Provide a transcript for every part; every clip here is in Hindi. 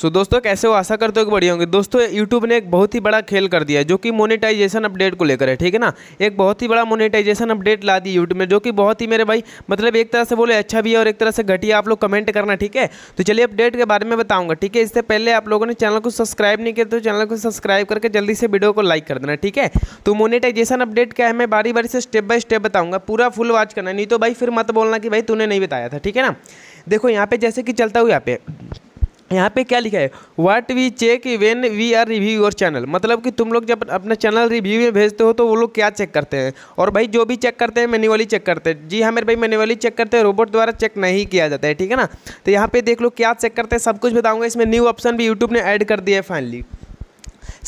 सो so, दोस्तों कैसे हो आशा करते हो कि बढ़िया होंगे दोस्तों यूट्यूब ने एक बहुत ही बड़ा खेल कर दिया जो कि मोनेटाइजेशन अपडेट को लेकर है ठीक है ना एक बहुत ही बड़ा मोनेटाइजेशन अपडेट ला दी यूट्यूब में जो कि बहुत ही मेरे भाई मतलब एक तरह से बोले अच्छा भी है और एक तरह से घटिया आप लोग कमेंट करना ठीक है तो चलिए अपडेट के बारे में बताऊंगा ठीक है इससे पहले आप लोगों ने चैनल को सब्सक्राइब नहीं किया तो चैनल को सब्सक्राइब करके जल्दी से वीडियो को लाइक कर देना ठीक है तो मोनेटाइजेशन अपडेट क्या है मैं बारी बारी से स्टेप बाय स्टेप बताऊँगा पूरा फुल वॉच करना नहीं तो भाई फिर मत बोलना कि भाई तूने नहीं बताया था ठीक है ना देखो यहाँ पे जैसे कि चलता हुआ यहाँ पे यहाँ पे क्या लिखा है what we check when we are review your channel मतलब कि तुम लोग जब अपना चैनल रिव्यू में भेजते हो तो वो लोग क्या चेक करते हैं और भाई जो भी चेक करते हैं मैनुअली चेक करते हैं जी हाँ मेरे भाई मैनुअली चेक करते हैं रोबोट द्वारा चेक नहीं किया जाता है ठीक है ना तो यहाँ पे देख लो क्या चेक करते हैं सब कुछ बताऊँगा इसमें न्यू ऑप्शन भी यूट्यूब ने ऐड कर दिया है फाइनली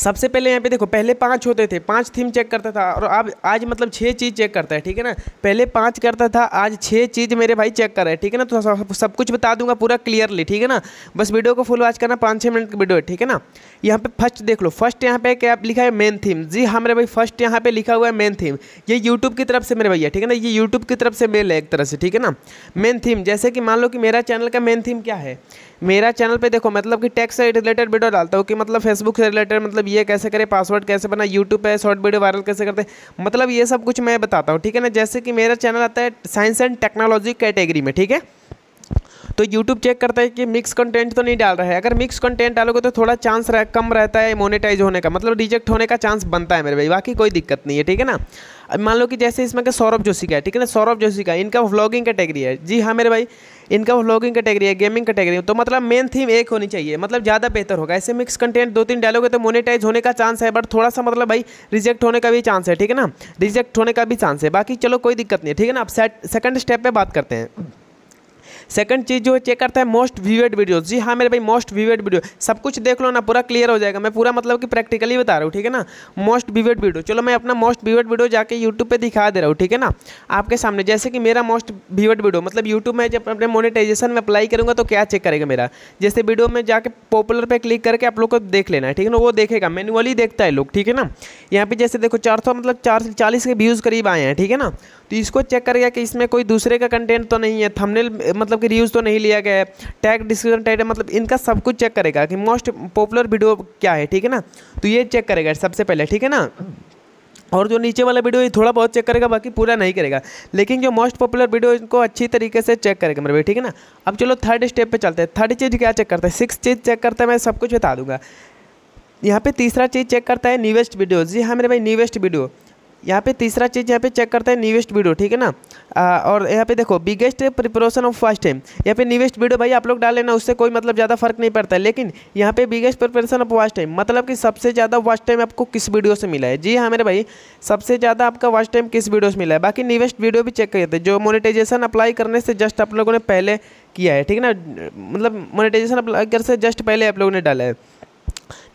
सबसे पहले यहाँ पे देखो पहले पाँच होते थे पाँच थीम चेक करता था और अब आज मतलब छः चीज़ चेक करता है ठीक है ना पहले पाँच करता था आज छः चीज़ मेरे भाई चेक कर रहा है ठीक है ना तो सब, सब कुछ बता दूंगा पूरा क्लियरली ठीक है ना बस वीडियो को फुल वॉच करना पाँच छः मिनट की वीडियो है ठीक है ना यहाँ पे फर्स्ट देख लो फर्स्ट यहाँ पे क्या लिखा है मेन थीम जी हाँ मेरे भाई फर्स्ट यहाँ पे लिखा हुआ है मेन थीम ये यूट्यूब की तरफ से मेरे भैया ठीक है ना ये यूट्यूब की तरफ से मेल है एक तरह से ठीक है ना मेन थीम जैसे कि मान लो कि मेरा चैनल का मेन थीम क्या है मेरा चैनल पे देखो मतलब कि टैक्स से रिलेटेड वीडियो डालता हूँ कि मतलब फेसबुक से रिलेटेड मतलब मतलब ये कैसे करें पासवर्ड कैसे बना यूट्यूब पर शॉर्ट वीडियो वायरल कैसे करते मतलब ये सब कुछ मैं बताता हूँ ठीक है ना जैसे कि मेरा चैनल आता है साइंस एंड टेक्नोलॉजी कैटेगरी में ठीक है तो यूट्यूब चेक करता है कि मिक्स कंटेंट तो नहीं डाल रहा है अगर मिक्स कंटेंट डालोगे तो थोड़ा चांस रह, कम रहता है मोनेटाइज होने का मतलब रिजेक्ट होने का चांस बनता है मेरे भाई बाकी कोई दिक्कत नहीं है ठीक है ना अब मान लो कि जैसे इसमें के सौरभ जोशी का है ठीक है ना सौरभ जोशी का इनका व्लॉगिंग कैटेगरी है जी हाँ मेरे भाई इनका व्लॉगिंग कैटेगरी है गेमिंग कैटेगरी है तो मतलब मेन थीम एक होनी चाहिए मतलब ज़्यादा बेहतर होगा ऐसे मिक्स कंटेंट दो तीन डालोगे तो मोनेटाइज होने का चांस है बट थोड़ा सा मतलब भाई रिजेक्ट होने का भी चांस है ठीक है ना रिजेक्ट होने का भी चांस है बाकी चलो कोई दिक्कत नहीं है ठीक है ना आप सेकंड स्टेप पर बात करते हैं सेकंड चीज़ जो है चेक करता है मोस्ट व्यूएड वीडियो जी हाँ मेरे भाई मोस्ट व्यूएड वीडियो सब कुछ देख लो ना पूरा क्लियर हो जाएगा मैं पूरा मतलब कि प्रैक्टिकली बता रहा हूँ ठीक है ना मोस्ट व्यूएड वीडियो चलो मैं अपना मोस्ट व्यूएड वीडियो जाकर यूट्यूब पर दिखा दे रहा हूँ ठीक है ना आपके सामने जैसे कि मेरा मोस्ट व्यूएड वीडियो मतलब यूट्यूब में जब अपने मोनिटाइजेशन में अप्लाई करूँगा तो क्या चेक करेगा मेरा जैसे वीडियो में जाकर पॉपुलर पर क्लिक करके आप लोग को देख लेना है ठीक है ना वो देखेगा मैनुअली देखता है लोग ठीक है ना यहाँ पे जैसे देखो चार मतलब चार चालीस के व्यूज़ करीब आए हैं ठीक है ना तो इसको चेक करेगा कि इसमें कोई दूसरे का कंटेंट तो नहीं है थंबनेल मतलब कि रिव्यूज़ तो नहीं लिया गया है टैग डिस्क्रिप्शन टाइटल मतलब इनका सब कुछ चेक करेगा कि मोस्ट पॉपुलर वीडियो क्या है ठीक है ना तो ये चेक करेगा सबसे पहले ठीक है ना और जो नीचे वाला वीडियो ये थोड़ा बहुत चेक करेगा बाकी पूरा नहीं करेगा लेकिन जो मोस्ट पॉपुलर वीडियो इनको अच्छी तरीके से चेक करेगा मेरे भाई ठीक है ना अब चलो थर्ड स्टेप पे चलते हैं थर्ड चीज़ क्या चेक करता है सिक्स चीज़ चेक करता है मैं सब कुछ बता दूंगा यहाँ पे तीसरा चीज़ चेक करता है न्यूएस्ट वीडियो जी हाँ मेरे भाई न्यूएस्ट वीडियो यहाँ पे तीसरा चीज़ यहाँ पे चेक करते हैं न्यूएस्ट वीडियो ठीक है ना आ, और यहाँ पे देखो biggest preparation of first time यहाँ पे न्यूएस्ट वीडियो भाई आप लोग डाल लेना उससे कोई मतलब ज़्यादा फर्क नहीं पड़ता है लेकिन यहाँ पे biggest preparation of vast time मतलब कि सबसे ज़्यादा वास्ट टाइम आपको किस वीडियो से मिला है जी हाँ मेरे भाई सबसे ज़्यादा आपका वास्ट टाइम किस वीडियो से मिला है बाकी न्यूएस्ट वीडियो भी चेक करते हैं जो मोनिटाइजेशन अप्लाई करने से जस्ट आप लोगों ने पहले किया है ठीक है ना मतलब मोनिटाइजेशन अप्लाई कर से जस्ट पहले आप लोगों ने डाला है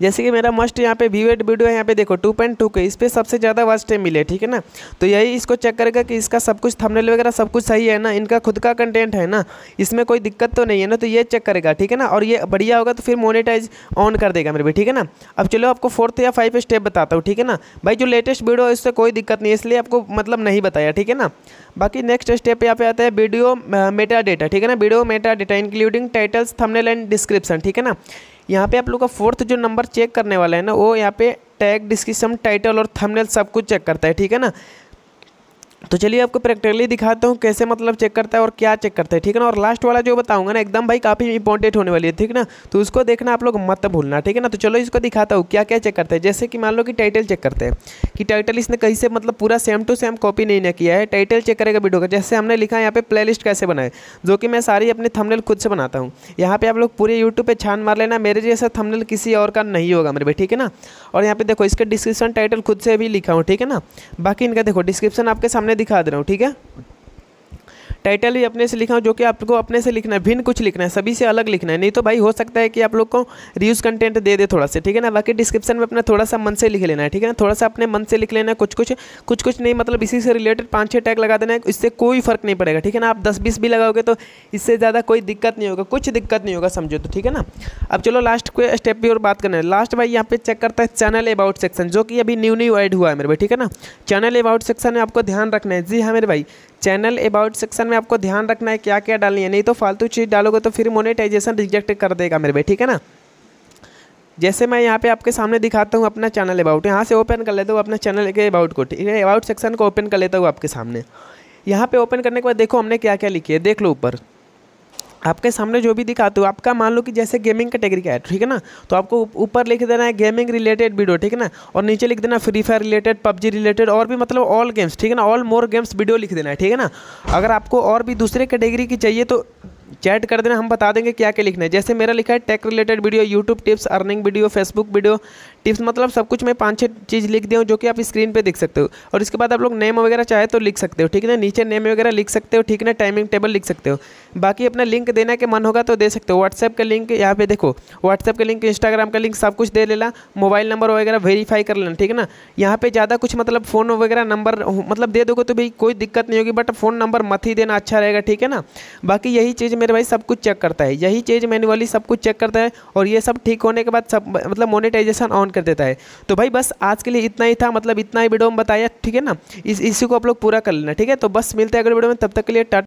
जैसे कि मेरा मस्ट यहाँ पे वी वेट वीडियो है यहाँ पे देखो टू पॉइंट टू के इस पर सबसे ज़्यादा वर्स्ट टाइम मिले ठीक है ना तो यही इसको चेक करेगा कि इसका सब कुछ थंबनेल वगैरह सब कुछ सही है ना इनका खुद का कंटेंट है ना इसमें कोई दिक्कत तो नहीं है ना तो ये चेक करेगा ठीक है ना और ये बढ़िया होगा तो फिर मोनिटाइज ऑन कर देगा मेरे भी ठीक है ना अब चलो आपको फोर्थ या फाइव स्टेप बताता हूँ ठीक है ना भाई जो लेटेस्ट वीडियो है इससे कोई दिक्कत नहीं इसलिए आपको मतलब नहीं बताया ठीक है ना बाकी नेक्स्ट स्टेप यहाँ पे आता है वीडियो मेटा डेटा ठीक है ना video meta data including titles thumbnail and description ठीक है ना यहाँ पे आप लोग का फोर्थ जो नंबर चेक करने वाला है ना वो यहाँ पे टैग डिस्क्रिप्शन टाइटल और थंबनेल सब कुछ चेक करता है ठीक है ना तो चलिए आपको प्रैक्टिकली दिखाता हूँ कैसे मतलब चेक करता है और क्या चेक करता है ठीक है ना और लास्ट वाला जो बताऊंगा ना एकदम भाई काफ़ी इंपॉर्टेंट होने वाली है ठीक ना तो उसको देखना आप लोग मत भूलना ठीक है ना तो चलो इसको दिखाता हूँ क्या क्या चेक करते हैं जैसे कि मान लो कि टाइटल चेक करते हैं कि टाइटल इसने कहीं से मतलब पूरा सेम टू सेम कॉपी नहीं ना किया है टाइटल चेक करेगा वीडियो का जैसे हमने लिखा है यहाँ पे प्ले लिस्ट कैसे बनाए जो कि मैं सारी अपने थमनेल खुद से बनाता हूँ यहाँ पे आप लोग पूरे यूट्यूब पर छान मार लेना मेरे जैसा थमनेल किसी और का नहीं होगा मेरे भाई ठीक है ना और यहाँ पे देखो इसका डिस्क्रिप्शन टाइटल खुद से भी लिखा हूँ ठीक है ना बाकी इनका देखो डिस्क्रिप्शन आपके सामने सामने दिखा दे रहा हूँ ठीक है टाइटल भी अपने से लिखा हूँ जो कि आपको अपने से लिखना है भिन्न कुछ लिखना है सभी से अलग लिखना है नहीं तो भाई हो सकता है कि आप लोग को रिव्यूज़ कंटेंट दे दे थोड़ा सा ठीक है ना बाकी डिस्क्रिप्शन में अपना थोड़ा सा मन से लिख लेना है ठीक है ना थोड़ा सा अपने मन से लिख लेना है कुछ कुछ कुछ कुछ नहीं मतलब इसी से रिलेटेड पाँच छः टैग लगा देना है इससे कोई फ़र्क नहीं पड़ेगा ठीक है ना आप दस बीस भी लगाओगे तो इससे ज़्यादा कोई दिक्कत नहीं होगा कुछ दिक्कत नहीं होगा समझो तो ठीक है ना अब चलो लास्ट को स्टेप भी और बात करना है लास्ट भाई यहाँ पे चेक करता है चैनल अबाउट सेक्शन जो कि अभी न्यू न्यू ऐड हुआ है मेरे भाई ठीक है ना चैनल अबाउट सेक्शन में आपको ध्यान रखना है जी हाँ मेरे भाई चैनल अबाउट सेक्शन में आपको ध्यान रखना है क्या क्या डालनी है नहीं तो फालतू चीज़ डालोगे तो फिर मोनेटाइजेशन रिजेक्ट कर देगा मेरे भाई ठीक है ना जैसे मैं यहाँ पे आपके सामने दिखाता हूँ अपना चैनल अबाउट यहाँ से ओपन कर लेता हूँ अपना चैनल के अबाउट को ठीक है अबाउट सेक्शन को ओपन कर लेता हूँ आपके सामने यहाँ पे ओपन करने के बाद देखो हमने क्या क्या लिखी है देख लो ऊपर आपके सामने जो भी दिखाते हो आपका मान लो कि जैसे गेमिंग कैटेगरी का है ठीक है ना तो आपको ऊपर लिख देना है गेमिंग रिलेटेड वीडियो ठीक है ना और नीचे लिख देना Free Fire related PUBG related और भी मतलब ऑल गेम्स ठीक है ना ऑल मोर गेम्स वीडियो लिख देना है ठीक है ना अगर आपको और भी दूसरे कैटेगरी की चाहिए तो चैट कर देना हम बता देंगे क्या क्या लिखना है जैसे मेरा लिखा है tech related video YouTube tips earning video Facebook video tips मतलब सब कुछ मैं पाँच छः चीज़ लिख दिया हूँ जो कि आप स्क्रीन पर देख सकते हो और इसके बाद आप लोग नेम वगैरह चाहे तो लिख सकते हो ठीक है ना नीचे नेम वगैरह लिख सकते हो ठीक है ना टाइमिंग टेबल लिख सकते हो बाकी अपना लिंक देना के मन होगा तो दे सकते हो व्हाट्सएप का लिंक यहाँ पे देखो व्हाट्सएप का लिंक इंस्टाग्राम का लिंक सब कुछ दे लेना मोबाइल नंबर वगैरह वेरीफाई कर लेना ठीक है ना यहाँ पे ज़्यादा कुछ मतलब फ़ोन वगैरह नंबर मतलब दे दोगे तो भाई कोई दिक्कत नहीं होगी बट फ़ोन नंबर मत ही देना अच्छा रहेगा ठीक है ना बाकी यही चीज़ मेरे भाई सब कुछ चेक करता है यही चीज़ मैनुअली सब कुछ चेक करता है और ये सब ठीक होने के बाद सब मतलब मोनिटाइजेशन ऑन ऑन कर देता है तो भाई बस आज के लिए इतना ही था मतलब इतना ही वीडियो में बताया ठीक है ना इस इसी को आप लोग पूरा कर लेना ठीक है तो बस मिलते हैं अगले वीडियो में तब तक के लिए टाटा